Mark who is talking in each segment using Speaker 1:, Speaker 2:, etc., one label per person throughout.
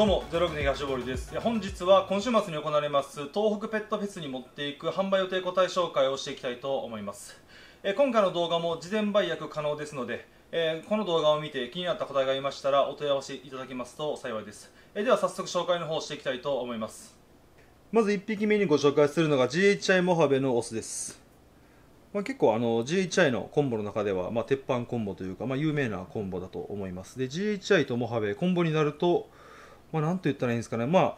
Speaker 1: どうも、ゼログボリです。本日は今週末に行われます東北ペットフェスに持っていく販売予定個体紹介をしていきたいと思います。え今回の動画も事前売約可能ですので、えこの動画を見て気になった個体がいましたらお問い合わせいただけますと幸いです。えでは早速紹介の方をしていきたいと思います。まず1匹目にご紹介するのが GHI モハベのオスです。まあ、結構あの GHI のコンボの中では、ま鉄板コンボというか、ま有名なコンボだと思います。で GHI とモハベコンボになるとまあ、なんと言ったらいいんですかね、まあ、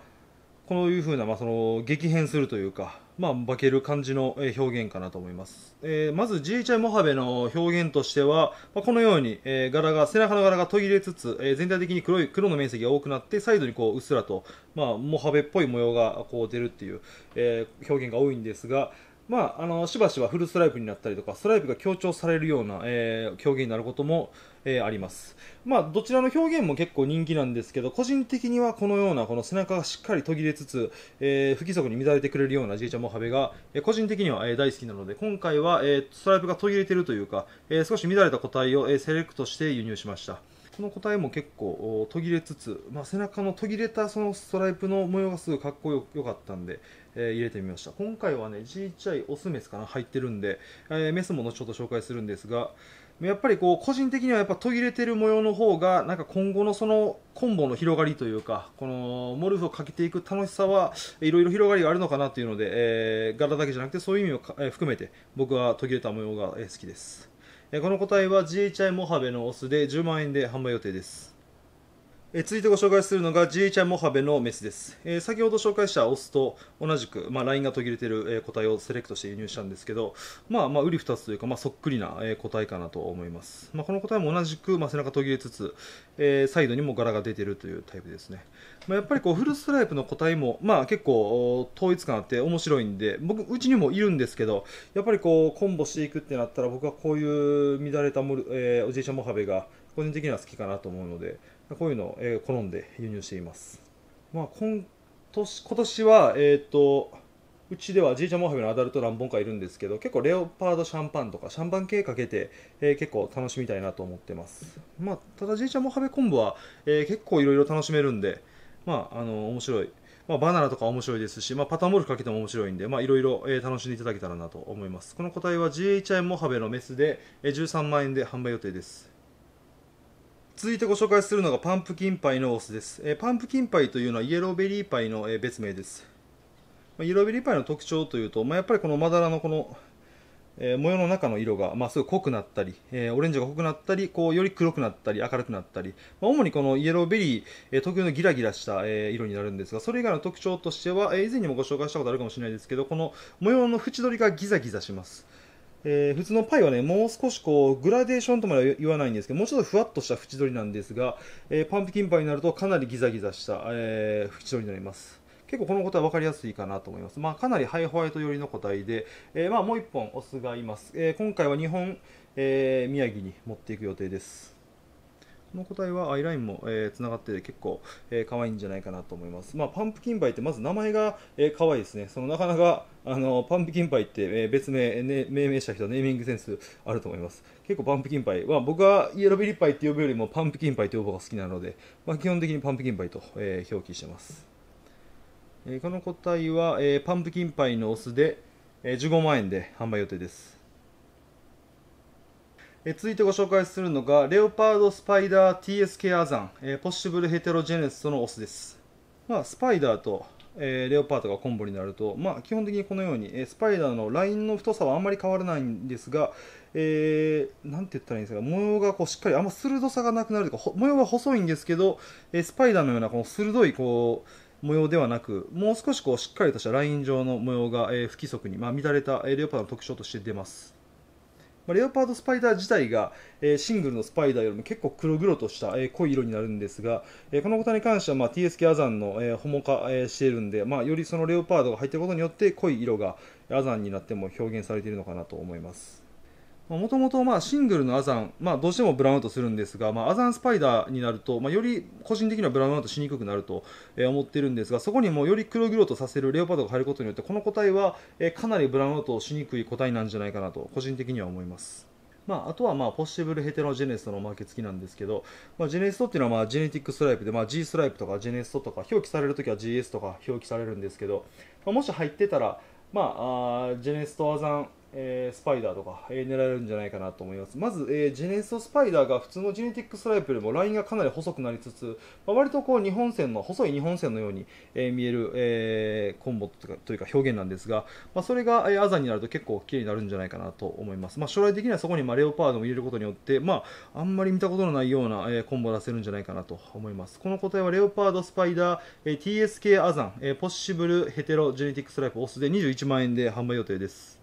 Speaker 1: こういうふうな、まあ、その激変するというか、まあ、化ける感じの表現かなと思います。えー、まずチャ i モハベの表現としては、まあ、このように、えー、柄が、背中の柄が途切れつつ、えー、全体的に黒い、黒の面積が多くなって、サイドにこう、うっすらと、まあ、モハベっぽい模様がこう出るっていう、えー、表現が多いんですが、まあ、あの、しばしばフルストライプになったりとか、ストライプが強調されるような、えー、表現になることも、えー、あります。まあ、どちらの表現も結構人気なんですけど、個人的にはこのようなこの背中がしっかり途切れつつ、えー、不規則に乱れてくれるようなじいちゃんもハベが、えー、個人的には、えー、大好きなので、今回は、えー、ストライプが途切れてるというか、えー、少し乱れた個体を、えー、セレクトして輸入しました。この個体も結構途切れつつ、まあ、背中の途切れたそのストライプの模様がすごかっこよよかったんで、え入れてみました今回はねちっちゃいオスメスかな入ってるんで、えー、メスも後ほど紹介するんですが、やっぱりこう個人的にはやっぱ途切れてる模様の方がなんか今後のそのコンボの広がりというかこのモルフをかけていく楽しさはいろいろ広がりがあるのかなというので、えー、柄だけじゃなくてそういう意味を、えー、含めて僕は途切れた模様が、え好きです、えー、この個体は GHI モハベのオスで10万円で販売予定ですえ続いてご紹介するのが g h んモハベのメスです、えー、先ほど紹介したオスと同じく、まあ、ラインが途切れている、え個体をセレクトして輸入したんですけど、まあ、まあ、ウリ2つというか、まあ、そっくりな、え個体かなと思います、まあ、この個体も同じく、まあ、背中途切れつつ、えー、サイドにも柄が出ているというタイプですね、まあ、やっぱりこうフルストライプの個体も、まあ、結構統一感あって面白いんで僕うちにもいるんですけどやっぱりこうコンボしていくってなったら僕はこういう乱れたえー、おじいちゃんモハベが個人的には好きかなと思うので、こういうのを、え好んで輸入しています。まあ、今年今年は、えー、と、うちではじいちゃんモハベのアダルト何本かいるんですけど、結構レオパードシャンパンとかシャンパン系かけて、えー、結構楽しみたいなと思ってます。まあ、ただじいちゃんモハベ昆布は、えー、結構いろいろ楽しめるんで、まあ、あの、面白い。まあ、バナナとか面白いですし、まあ、パターンモルフかけても面白いんで、まあ、いろいろ、え楽しんでいただけたらなと思います。この個体は GHI モハベのメスで、えー、13万円で販売予定です。続いてご紹介するのがパンプキンパイのオスです、えー、パンプキンパイというのはイエローベリーパイの、えー、別名です、まあ、イエローベリーパイの特徴というと、まあ、やっぱりこのまだらのこの、えー、模様の中の色が、まあ、すごい濃くなったり、えオレンジが濃くなったりこうより黒くなったり明るくなったり、まあ、主にこのイエローベリー、え特有のギラギラした、え色になるんですがそれ以外の特徴としては、え以前にもご紹介したことあるかもしれないですけどこの模様の縁取りがギザギザしますえー、普通のパイはね、もう少しこう、グラデーションとまでは言わないんですけど、もうちょっとふわっとした縁取りなんですが、えー、パンプキンパイになるとかなりギザギザした、えー、縁取りになります。結構このことは分かりやすいかなと思います。まあ、かなりハイホワイト寄りの個体で、えまあ、もう1本お酢がいます。え今回は2本、え宮城に持っていく予定です。この個体はアイラインも、えー、繋がってて結構、えー、可愛いんじゃないかなと思います。まあ、パンプキンバイってまず名前が、えー、可愛いですね。そのなかなかあのパンプキンパイって、えー、別名、ね、命名した人ネーミングセンスあると思います。結構パンプキンパイは、まあ、僕はイエロビリパイって呼ぶよりもパンプキンパイって呼ぶ方が好きなので、まあ、基本的にパンプキンパイと、えー、表記してます。えー、この個体は、えー、パンプキンパイのオスで、えー、15万円で販売予定です。え続いてご紹介するのがレオパード・スパイダー TSK アザン、えー、ポッシブル・ヘテロジェネスとのオスです、まあ、スパイダーと、えー、レオパードがコンボになると、まあ、基本的にこのように、えスパイダーのラインの太さはあんまり変わらないんですが、えー、なんて言ったらいいんですか模様がこうしっかりあんま鋭さがなくなるというか模様は細いんですけど、えスパイダーのようなこの鋭いこう模様ではなくもう少しこうしっかりとしたライン状の模様が、え不規則に、まあ、乱れた、えレオパードの特徴として出ますまあ、レオパードスパイダー自体が、えー、シングルのスパイダーよりも結構黒々とした、えー、濃い色になるんですが、えー、このことに関しては、まあ、TSK アザンの、えー、ホモ化、えー、しているんで、まあ、よりそのレオパードが入っていることによって濃い色がアザンになっても表現されているのかなと思います。もともとシングルのアザン、まあ、どうしてもブラウンアウトするんですが、まあ、アザンスパイダーになると、まあ、より個人的にはブラウンアウトしにくくなると、え思っているんですがそこにもより黒々とさせるレオパードが入ることによってこの個体は、えかなりブラウンアウトしにくい個体なんじゃないかなと個人的には思います。まあ、あとはまあポッシブルヘテロジェネストの負け付きなんですけど、まあ、ジェネストっていうのはまあジェネティックストライプで、まあ、G ストライプとかジェネストとか表記されるときは GS とか表記されるんですけど、まあ、もし入ってたら、まあ、あジェネストアザンえー、スパイダーとか、えー、狙えるんじゃないかなと思います。まず、えー、ジェネストスパイダーが普通のジェネティックストライプよりもラインがかなり細くなりつつ、まあ、割とこう日本線の、細い日本線のように、えー、見える、えー、コンボというかというか表現なんですが、まあ、それが、えー、アザになると結構綺麗になるんじゃないかなと思います。まあ、将来的にはそこに、まあ、レオパードも入れることによって、まあ、あんまり見たことのないような、えー、コンボを出せるんじゃないかなと思います。この答えはレオパード、スパイダー、えー、TSK アザン、えー、ポッシブルヘテロジェネティックストライプオスで21万円で販売予定です。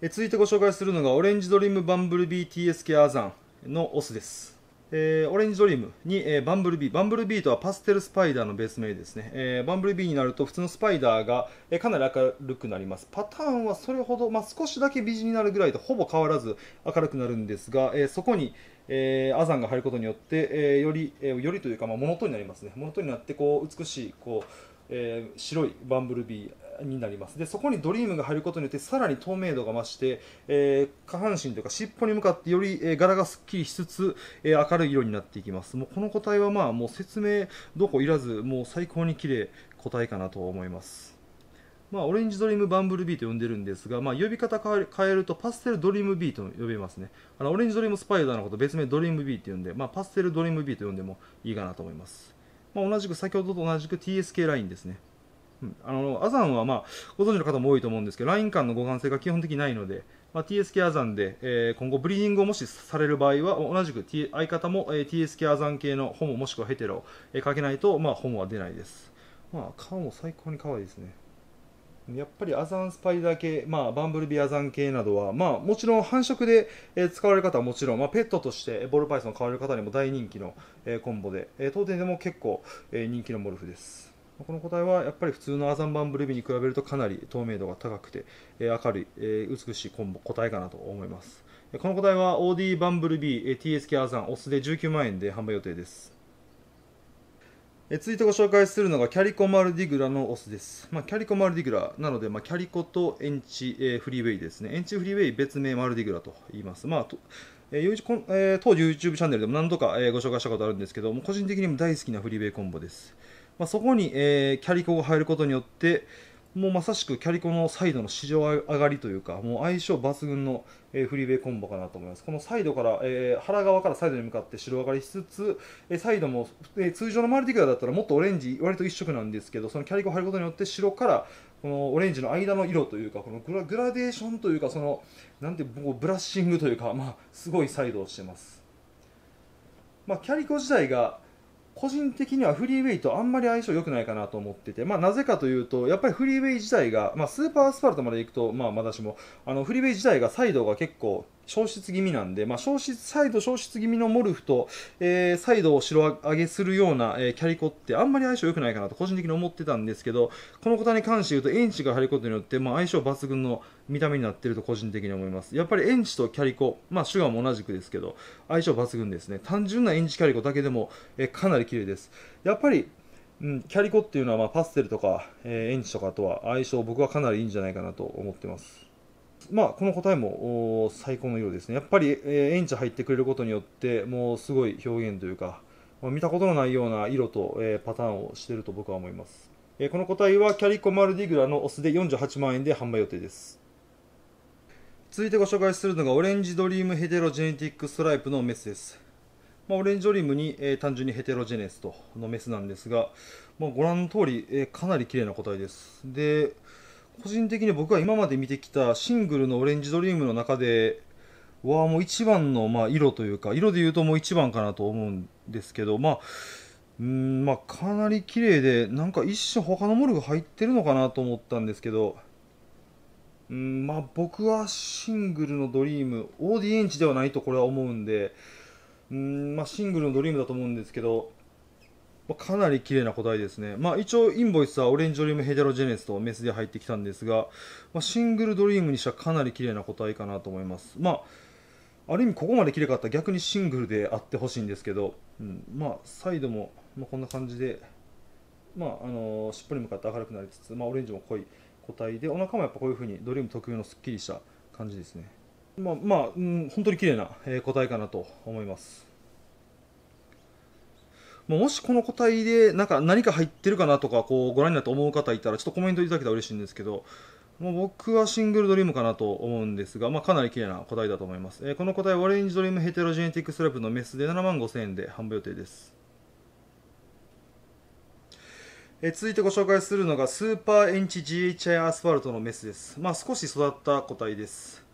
Speaker 1: え続いてご紹介するのがオレンジドリームバンブルビー TSK アザンのオスです、えー、オレンジドリームに、えー、バンブルビーバンブルビーとはパステルスパイダーのベース名ですね、えー、バンブルビーになると普通のスパイダーが、えかなり明るくなりますパターンはそれほど、まあ、少しだけ美人になるぐらいとほぼ変わらず明るくなるんですが、えそこにえー、アザンが入ることによって、えー、より、えー、よりというか、まあ、物とになりますねのとになってこう美しいこう、え白いバンブルビーになりますでそこにドリームが入ることによってさらに透明度が増して、えー、下半身というか尻尾に向かってより、えー、柄がすっきりしつつ、えー、明るい色になっていきますもうこの個体はまあもう説明どこいらずもう最高に綺麗個体かなと思いますまあ、オレンジドリームバンブルビーと呼んでるんですが、まあ、呼び方変えるとパステルドリームビーと呼べますねあのオレンジドリームスパイダーのこと別名ドリームビーと呼んで、まあ、パステルドリームビーと呼んでもいいかなと思います、まあ、同じく先ほどと同じく TSK ラインですねあのアザンは、まあ、ご存知の方も多いと思うんですけど、ライン間の互換性が基本的にないので、まあ、TSK アザンで、えー、今後ブリーディングをもしされる場合は、同じく、T、相方も、えー、TSK アザン系のホモもしくはヘテロを、えー、かけないと、まあ、ホモは出ないです。まあ、顔も最高に可愛いですね。やっぱりアザンスパイダー系、まあ、バンブルビーアザン系などは、まあ、もちろん繁殖で、えー、使われる方はもちろん、まあ、ペットとしてボールパイソンを飼われる方にも大人気の、えー、コンボで、えー、当店でも結構、えー、人気のモルフです。この個体はやっぱり普通のアザンバンブルビーに比べるとかなり透明度が高くて、え明るい、え美しいコンボ個体かなと思います。この個体は OD バンブルビー TSK アザンオスで19万円で販売予定です。続いてご紹介するのがキャリコマルディグラのオスです。まあ、キャリコマルディグラなので、まあ、キャリコとエンチ、えー、フリーウェイですね。エンチフリーウェイ別名マルディグラと言います。まあとええー、当時 YouTube チャンネルでも何度か、えー、ご紹介したことあるんですけども、個人的にも大好きなフリーウェイコンボです。まあ、そこに、えー、キャリコが入ることによってもうまさしくキャリコのサイドの市場上がりというかもう相性抜群の、えー、フリーベイコンボかなと思いますこのサイドから、えー、腹側からサイドに向かって白上がりしつつ、えー、サイドも、えー、通常のマルティクラだったらもっとオレンジ割と一色なんですけどそのキャリコ入ることによって白からこのオレンジの間の色というかこのグラデーションというかそのなんてブラッシングというか、まあ、すごいサイドをしてます、まあ、キャリコ自体が個人的にはフリーウェイとあんまり相性良くないかなと思ってて、まあ、なぜかというと、やっぱりフリーウェイ自体が、まあ、スーパーアスファルトまで行くと、まあ、まだしも、あのフリーウェイ自体がサイドが結構消失気味なんで、まあ、消失、イド消失気味のモルフと、えー、ドを白上げするような、えー、キャリコってあんまり相性良くないかなと個人的に思ってたんですけど、この答えに関して言うと、エンチが張ることによって、まあ、相性抜群の見た目になってると個人的に思います。やっぱりエンチとキャリコ、まあ、シュガーも同じくですけど、相性抜群ですね。単純なエンチキャリコだけでも、えー、かなり綺麗です。やっぱり、うん、キャリコっていうのは、まあ、パステルとか、えー、エンチとかとは相性僕はかなりいいんじゃないかなと思ってます。まあ、この答えも最高のようですね。やっぱり、えー、エンチ入ってくれることによって、もうすごい表現というか、まあ、見たことのないような色と、えー、パターンをしていると僕は思います。えー、この個体はキャリコマルディグラのオスで48万円で販売予定です。続いてご紹介するのがオレンジドリームヘテロジェネティックストライプのメスです。まあ、オレンジドリームに、えー、単純にヘテロジェネスとのメスなんですが、まあ、ご覧の通り、えー、かなり綺麗な個体です。で、個人的に僕は今まで見てきたシングルの「オレンジドリーム」の中ではもう一番のまあ色というか色で言うともう一番かなと思うんですけどまあうんまあかなり綺麗でなんか一種他のモルが入ってるのかなと思ったんですけどうんまあ僕はシングルの「ドリーム」オーディエンチではないとこれは思うんでうんまあシングルの「ドリーム」だと思うんですけどまあ、かなり綺麗な個体ですね。まあ、一応、インボイスはオレンジドリームヘデロジェネスとメスで入ってきたんですが、まあ、シングルドリームにしてはかなり綺麗な個体かなと思います。まあ、ある意味ここまで綺麗かったら逆にシングルであってほしいんですけど、うん、まあ、サイドも、まこんな感じで、まあ、あの尻尾に向かって明るくなりつつ、まオレンジも濃い個体で、お腹もやっぱこういう風にドリーム特有のすっきりした感じですね。まあ、まあ、うん、本当に綺麗な個体かなと思います。もしこの個体でなんか何か入ってるかなとかこうご覧になって思う方いたらちょっとコメントいただけたら嬉しいんですけどもう僕はシングルドリームかなと思うんですが、まあ、かなり綺麗な個体だと思います、えー、この個体はオレンジドリームヘテロジェネティックスラブのメスで7万5000円で販売予定ですえ続いてご紹介するのがスーパーエンチ GHI アスファルトのメスです。まあ、少し育った個体です。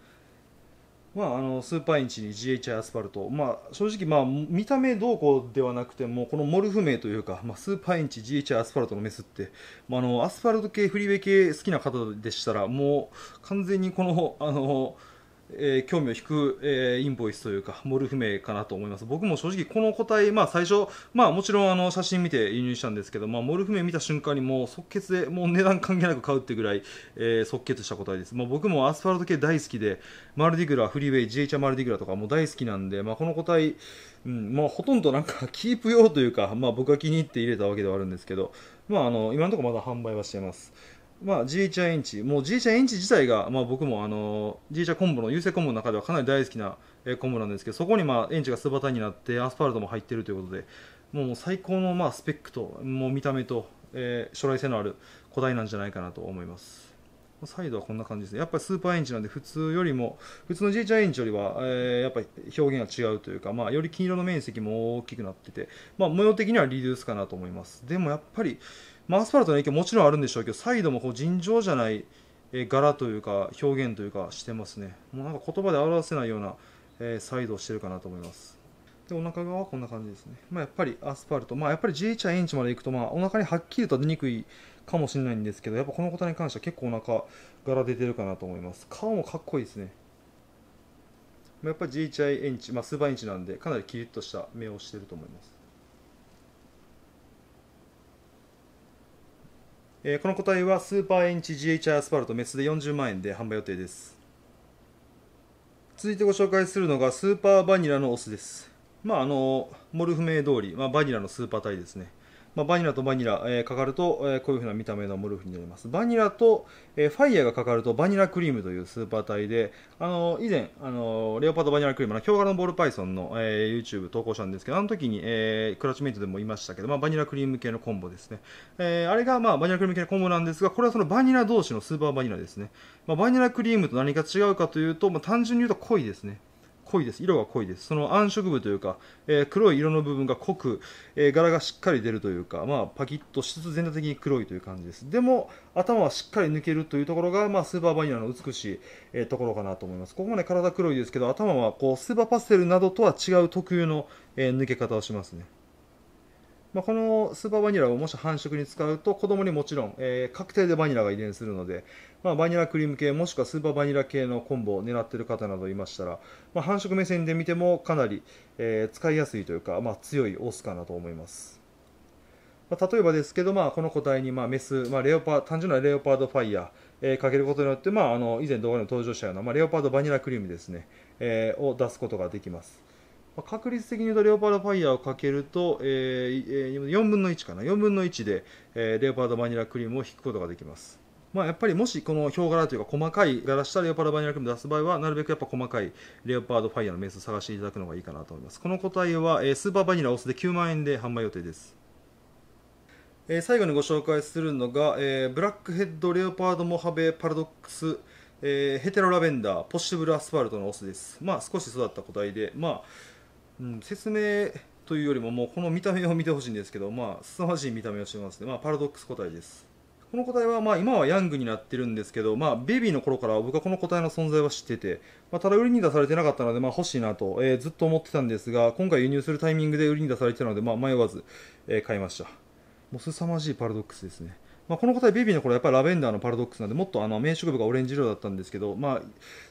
Speaker 1: まあ、あのスーパーインチに GHI アスファルト、まあ、正直、まあ、見た目どうこうではなくてもこのモルフ名というか、まあ、スーパーインチ GHI アスファルトのメスって、まあ、あのアスファルト系フリーウェイ系好きな方でしたらもう完全にこのあのえー、興味を引く、えー、インボイスというか、モルフ名かなと思います。僕も正直この個体、まあ最初、まあもちろんあの写真見て輸入したんですけど、まあモルフ名見た瞬間にもう即決で、もう値段関係なく買うってぐらい、えー、即決した個体です。まあ僕もアスファルト系大好きで、マルディグラ、フリーウェイ、ジ h チャマルディグラとかも大好きなんで、まあこの個体、うん、まあほとんどなんか キープ用というか、まあ僕が気に入って入れたわけではあるんですけど、まああの、今のところまだ販売はしてます。まあ、じいちゃんエンチ、もうじいちゃんエンチ自体が、まあ、僕もあのじいちゃんコンボの、優勢コンボの中ではかなり大好きなコンボなんですけど、そこにまあエンチが素端になって、アスファルトも入ってるということで、もう最高のまあスペックと、もう見た目と、えー、将来性のある古代なんじゃないかなと思います。サイドはこんな感じですね。やっぱりスーパーエンチなんで、普通よりも、普通のじいちゃんエンチよりは、えー、やっぱり表現が違うというか、まあ、より金色の面積も大きくなってて、まあ、模様的にはリデュースかなと思います。でもやっぱり、まあ、アスファルトの影響もちろんあるんでしょうけど、サイドもこう尋常じゃない柄というか、表現というか、してますね。もうなんか言葉で表せないような、えサイドをしてるかなと思います。で、お腹側はこんな感じですね。まあ、やっぱりアスファルト、まあ、やっぱり GH やエンチまで行くと、まあ、お腹にはっきりと出にくいかもしれないんですけど、やっぱこのことに関しては結構お腹柄出てるかなと思います。顔もかっこいいですね。やっぱり GHI エンチ、まあ、スーパーエンチなんで、かなりキリッとした目をしてると思います。えー、この個体はスーパーエンチ g h r アスパルトメスで40万円で販売予定です続いてご紹介するのがスーパーバニラのオスですまああのモルフ名通り、まあ、バニラのスーパー体ですねまあ、バニラとバニラ、えー、かかると、えー、こういうふうな見た目のモルフになります。バニラと、えー、ファイヤーがかかるとバニラクリームというスーパー体で、あのー、以前、あのー、レオパードバニラクリームのヒョ柄のボールパイソンの、えー、YouTube 投稿したんですけど、あの時に、えー、クラッチメイトでも言いましたけど、まあ、バニラクリーム系のコンボですね。えー、あれが、まあ、バニラクリーム系のコンボなんですが、これはそのバニラ同士のスーパーバニラですね。まあ、バニラクリームと何か違うかというと、まあ、単純に言うと濃いですね。濃いです色が濃いですその暗色部というか、えー、黒い色の部分が濃く、えー、柄がしっかり出るというか、まあ、パキッとしつつ全体的に黒いという感じですでも頭はしっかり抜けるというところが、まあ、スーパーバニラの美しい、えー、ところかなと思いますここまで体黒いですけど頭はこうスーパーパステルなどとは違う特有の、え抜け方をしますねまあ、このスーパーバニラをもし繁殖に使うと子供にもちろん、えー、確定でバニラが遺伝するので、まあ、バニラクリーム系もしくはスーパーバニラ系のコンボを狙っている方などいましたら、まあ、繁殖目線で見てもかなり、えー、使いやすいというか、まあ、強いオスかなと思います。ま例えばですけど、まあ、この個体に、まあ、メス、まあ、レオパ単純なレオパードファイヤー、えー、かけることによって、まあ、あの以前動画にも登場したような、まあ、レオパードバニラクリームですね、えー、を出すことができます。まあ、確率的に言うとレオパードファイヤーをかけると、えー、4分の1かな4分の1で、えー、レオパードバニラクリームを引くことができます、まあ、やっぱりもしこのヒョウ柄というか細かい柄したレオパードバニラクリーム出す場合はなるべくやっぱ細かいレオパードファイヤーのメスを探していただくのがいいかなと思いますこの個体は、えー、スーパーバニラオスで9万円で販売予定ですえ最後にご紹介するのが、えー、ブラックヘッドレオパードモハベパラドックスえー、ヘテロラベンダー、ポッシブルアスファルトのオスです。まあ、少し育った個体で、まあ、うん、説明というよりももうこの見た目を見てほしいんですけど、まあ、凄まじい見た目をしてますね、まあ、パラドックス個体ですこの個体は、まあ、今はヤングになってるんですけど、まあ、ベビーの頃から僕はこの個体の存在は知ってて、まあ、ただ売りに出されてなかったので、まあ、欲しいなと、えー、ずっと思ってたんですが、今回輸入するタイミングで売りに出されてたので、まあ、迷わず、えー、買いました。もう凄まじいパラドックスですね。まあ、この答ベビーの頃はやっぱりラベンダーのパラドックスなんでもっとあの名植部がオレンジ色だったんですけど、まあ、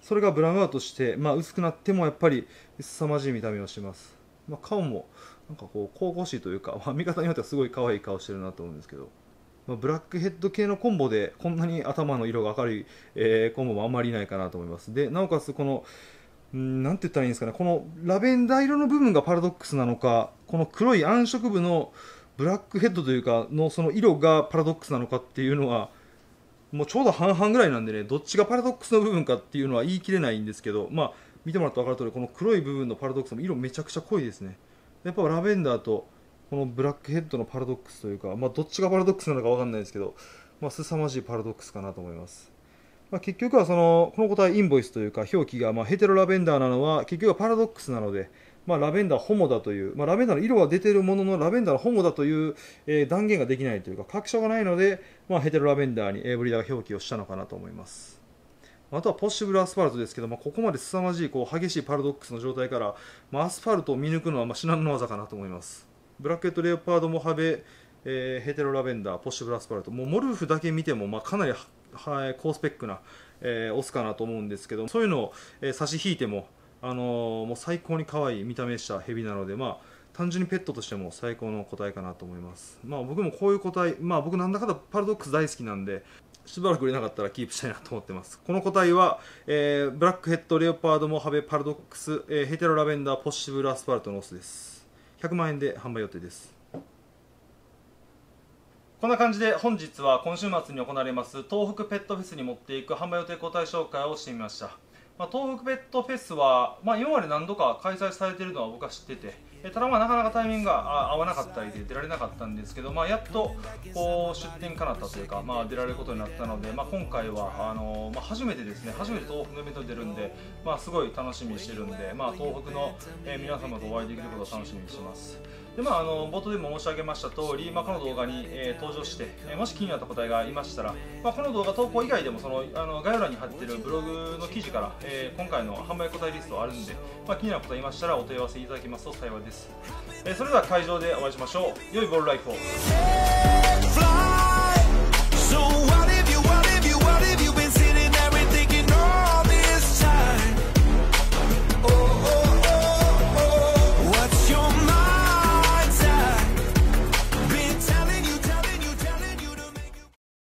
Speaker 1: それがブラウンアウトして、まあ、薄くなってもやっぱり凄まじい見た目をしてます、まあ、顔もなんかこう神々しいというか、まあ、見方によってはすごい可愛い顔してるなと思うんですけど、まあ、ブラックヘッド系のコンボでこんなに頭の色が明るい、えー、コンボもあんまりいないかなと思いますでなおかつこのなんて言ったらいいんですかねこのラベンダー色の部分がパラドックスなのかこの黒い暗色部のブラックヘッドというかのその色がパラドックスなのかっていうのはもうちょうど半々ぐらいなんでねどっちがパラドックスの部分かっていうのは言い切れないんですけどまあ見てもらったら分かる通りこの黒い部分のパラドックスも色めちゃくちゃ濃いですねやっぱラベンダーとこのブラックヘッドのパラドックスというか、まあ、どっちがパラドックスなのか分かんないですけど、まあ、凄まじいパラドックスかなと思います、まあ、結局はそのこの答えインボイスというか表記がまヘテロラベンダーなのは結局はパラドックスなので、まあ、ラベンダーホモだという、まあ、ラベンダーの色は出てるもののラベンダーのホモだという、えー、断言ができないというか確証がないので、まあ、ヘテロラベンダーに、エブリーダーが表記をしたのかなと思いますあとはポッシブルアスファルトですけど、まあ、ここまで凄まじいこう激しいパラドックスの状態から、まあ、アスファルトを見抜くのはまあ至難の技かなと思いますブラケット・レオパード・モハベ、えー、ヘテロ・ラベンダーポッシブルアスファルトもうモルフだけ見ても、まあ、かなりは高スペックな、えー、オスかなと思うんですけどそういうのを、えー、差し引いてもあのもう最高に可愛い見た目したヘビなので、まあ、単純にペットとしても最高の個体かなと思います、まあ、僕もこういう個体、まあ、僕なんだかんだパラドックス大好きなんでしばらく売れなかったらキープしたいなと思ってますこの個体は、えー、ブラックヘッドレオパードモハベパラドックス、えー、ヘテロラベンダーポッシブルアスファルトのオスです100万円で販売予定ですこんな感じで本日は今週末に行われます東北ペットフェスに持っていく販売予定個体紹介をしてみましたまあ、東北ベッドフェスは、まあ、今まで何度か開催されてるのは僕は知ってて、えただまあなかなかタイミングが合わなかったりで出られなかったんですけど、まあ、やっとこう出店かなったというか、まあ、出られることになったので、まあ、今回はあのまあ、初めてですね初めて東北のイベントに出るんで、まあ、すごい楽しみにしてるんで、まあ、東北の、え皆様とお会いできることを楽しみにします。でまあ、あの冒頭でも申し上げました通り、まあ、この動画に、えー、登場して、えー、もし気になった答えがいましたら、まあ、この動画投稿以外でもそのあの概要欄に貼ってるブログの記事から、えー、今回の販売答えリストあるんで、まあ、気になる答えいましたらお問い合わせいただけますと幸いです、えー、それでは会場でお会いしましょう良いボールライフを